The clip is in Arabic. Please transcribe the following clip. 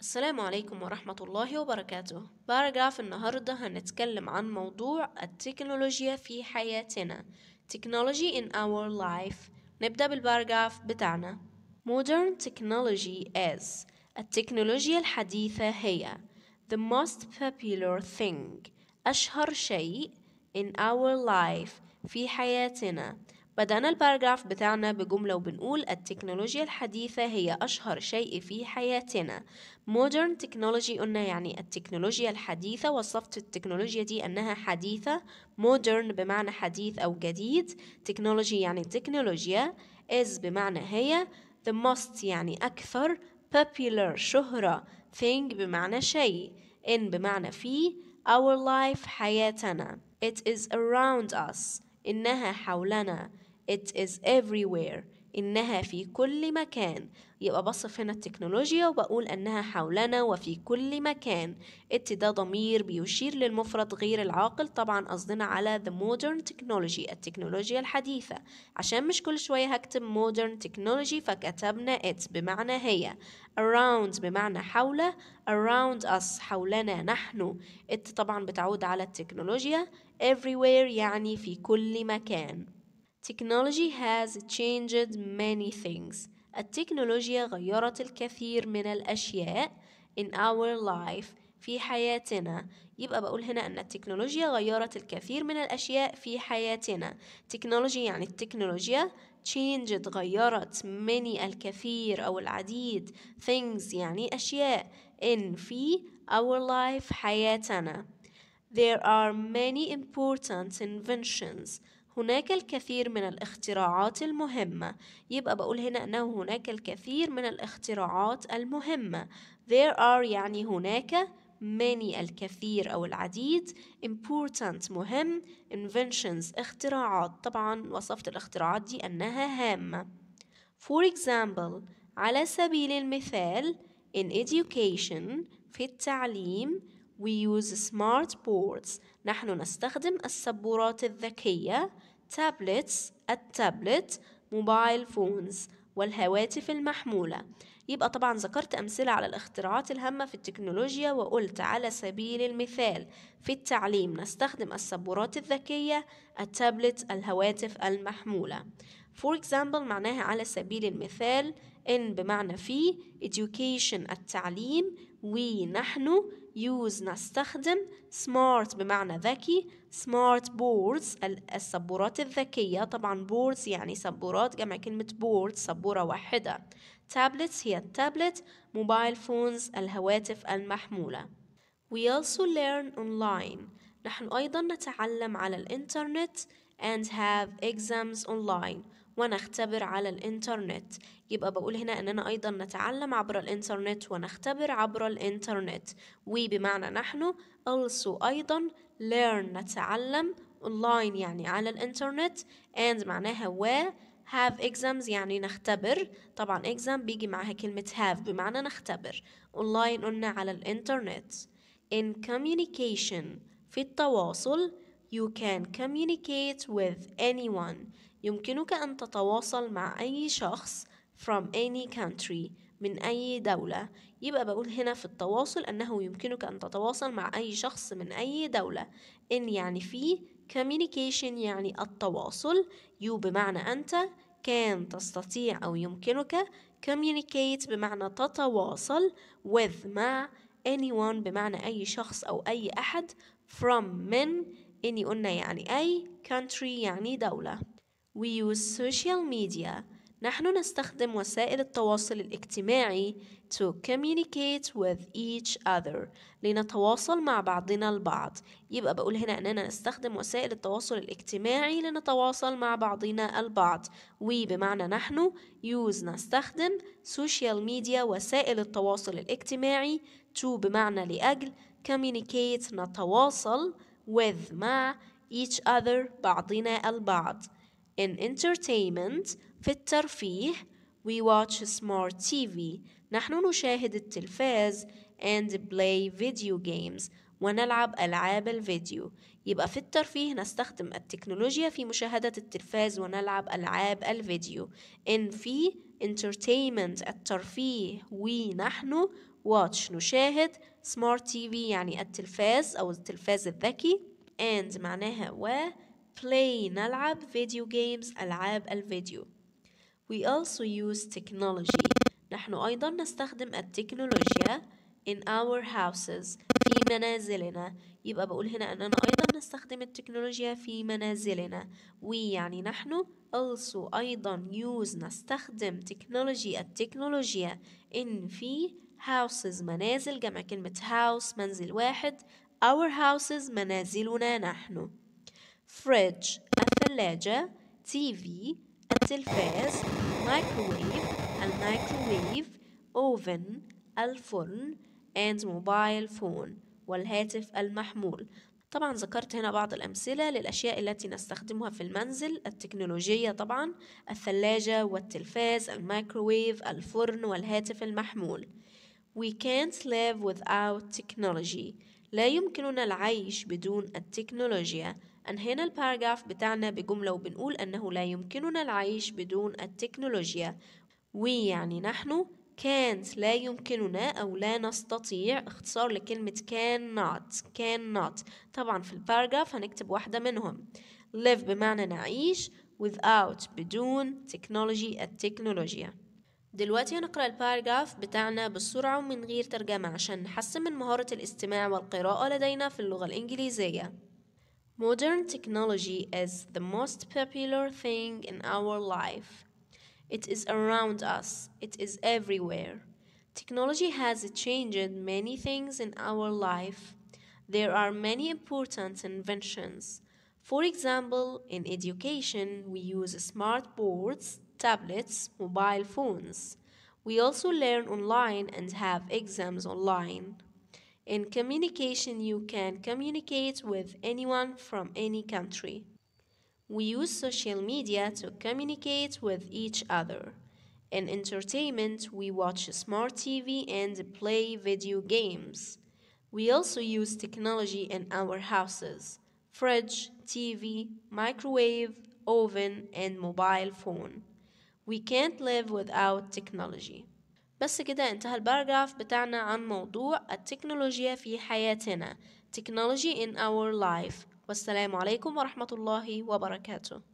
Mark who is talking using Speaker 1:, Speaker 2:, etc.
Speaker 1: السلام عليكم ورحمة الله وبركاته باراجراف النهاردة هنتكلم عن موضوع التكنولوجيا في حياتنا Technology in our life نبدأ بالباراجراف بتاعنا Modern technology is التكنولوجيا الحديثة هي the most popular thing أشهر شيء in our life في حياتنا بدأنا الباراجراف بتاعنا بجملة وبنقول التكنولوجيا الحديثة هي أشهر شيء في حياتنا modern technology قلنا يعني التكنولوجيا الحديثة وصفت التكنولوجيا دي أنها حديثة modern بمعنى حديث أو جديد technology يعني تكنولوجيا is بمعنى هي the most يعني أكثر popular شهرة thing بمعنى شيء in بمعنى في our life حياتنا it is around us إنها حولنا it is everywhere إنها في كل مكان يبقى بصف هنا التكنولوجيا وبقول أنها حولنا وفي كل مكان it ده ضمير بيشير للمفرد غير العاقل طبعا قصدنا على the modern technology التكنولوجيا الحديثة عشان مش كل شوية هكتب modern technology فكتبنا it بمعنى هي around بمعنى حوله around us حولنا نحن it طبعا بتعود على التكنولوجيا everywhere يعني في كل مكان Technology has changed many things. التكنولوجيا غيرت الكثير من الأشياء in our life في حياتنا يبقى بقول هنا أن التكنولوجيا غيرت الكثير من الأشياء في حياتنا تكنولوجي يعني التكنولوجيا changed غيرت many الكثير أو العديد things يعني أشياء in في our life حياتنا There are many important inventions هناك الكثير من الاختراعات المهمة يبقى بقول هنا أنه هناك الكثير من الاختراعات المهمة there are يعني هناك many الكثير أو العديد important مهم inventions اختراعات طبعا وصفت الاختراعات دي أنها هامة for example على سبيل المثال in education في التعليم we use smart boards نحن نستخدم السبورات الذكية tablets التابلت موبايل فونز والهواتف المحمولة يبقى طبعا ذكرت أمثلة على الاختراعات الهامة في التكنولوجيا وقلت على سبيل المثال في التعليم نستخدم السبورات الذكية التابلت الهواتف المحمولة for example معناها على سبيل المثال in بمعنى في education التعليم ونحن use نستخدم smart بمعنى ذكي smart boards السبورات الذكية طبعا boards يعني سبورات جمع كلمة board سبورة واحدة tablets هي التابلت mobile phones الهواتف المحمولة We also learn online نحن أيضا نتعلم على الإنترنت and have exams online ونختبر على الإنترنت يبقى بقول هنا أننا أيضا نتعلم عبر الإنترنت ونختبر عبر الإنترنت وي بمعنى نحن also أيضا learn نتعلم أونلاين يعني على الإنترنت and معناها و have exams يعني نختبر طبعا exam بيجي معاها كلمة have بمعنى نختبر أونلاين قلنا على الإنترنت in communication في التواصل you can communicate with anyone يمكنك أن تتواصل مع أي شخص from any country من أي دولة يبقى بقول هنا في التواصل أنه يمكنك أن تتواصل مع أي شخص من أي دولة إن يعني في communication يعني التواصل you بمعنى أنت كان تستطيع أو يمكنك communicate بمعنى تتواصل with مع anyone بمعنى أي شخص أو أي أحد from من إني قلنا يعني أي country يعني دولة We use social media. نحن نستخدم وسائل التواصل الاجتماعي to communicate with each other لنتواصل مع بعضنا البعض يبقى بقول هنا أننا نستخدم وسائل التواصل الاجتماعي لنتواصل مع بعضنا البعض we بمعنى نحن use نستخدم social media وسائل التواصل الاجتماعي to بمعنى لأجل communicate نتواصل with مع each other بعضنا البعض in entertainment في الترفيه we watch smart TV نحن نشاهد التلفاز and play video games ونلعب ألعاب الفيديو يبقى في الترفيه نستخدم التكنولوجيا في مشاهدة التلفاز ونلعب ألعاب الفيديو إن في entertainment الترفيه ونحن watch نشاهد smart TV يعني التلفاز أو التلفاز الذكي and معناها و play نلعب video games ألعاب الفيديو we also use technology نحن أيضا نستخدم التكنولوجيا in our houses في منازلنا يبقى بقول هنا أننا أيضا نستخدم التكنولوجيا في منازلنا we يعني نحن also أيضا use نستخدم تكنولوجي التكنولوجيا in في houses منازل جمع كلمة house منزل واحد our houses منازلنا نحن fridge الثلاجة TV التلفاز microwave الميكروويف oven الفرن and mobile phone والهاتف المحمول طبعا ذكرت هنا بعض الأمثلة للأشياء التي نستخدمها في المنزل التكنولوجية طبعا الثلاجة والتلفاز الميكروويف الفرن والهاتف المحمول We can't live without technology لا يمكننا العيش بدون التكنولوجيا أنهينا الباراجراف بتاعنا بجملة وبنقول أنه لا يمكننا العيش بدون التكنولوجيا وي يعني نحن كانت لا يمكننا أو لا نستطيع اختصار لكلمة can not can not طبعا في الباراجراف هنكتب واحدة منهم live بمعنى نعيش without بدون technology التكنولوجيا دلوقتي هنقرأ الباراجراف بتاعنا بسرعه ومن غير ترجمة عشان نحسن من مهارة الاستماع والقراءة لدينا في اللغة الإنجليزية Modern technology is the most popular thing in our life. It is around us, it is everywhere. Technology has changed many things in our life. There are many important inventions. For example, in education, we use smart boards, tablets, mobile phones. We also learn online and have exams online. In communication, you can communicate with anyone from any country. We use social media to communicate with each other. In entertainment, we watch smart TV and play video games. We also use technology in our houses fridge, TV, microwave, oven, and mobile phone. We can't live without technology. بس كده انتهى الباراجراف بتاعنا عن موضوع التكنولوجيا في حياتنا Technology in our life والسلام عليكم ورحمة الله وبركاته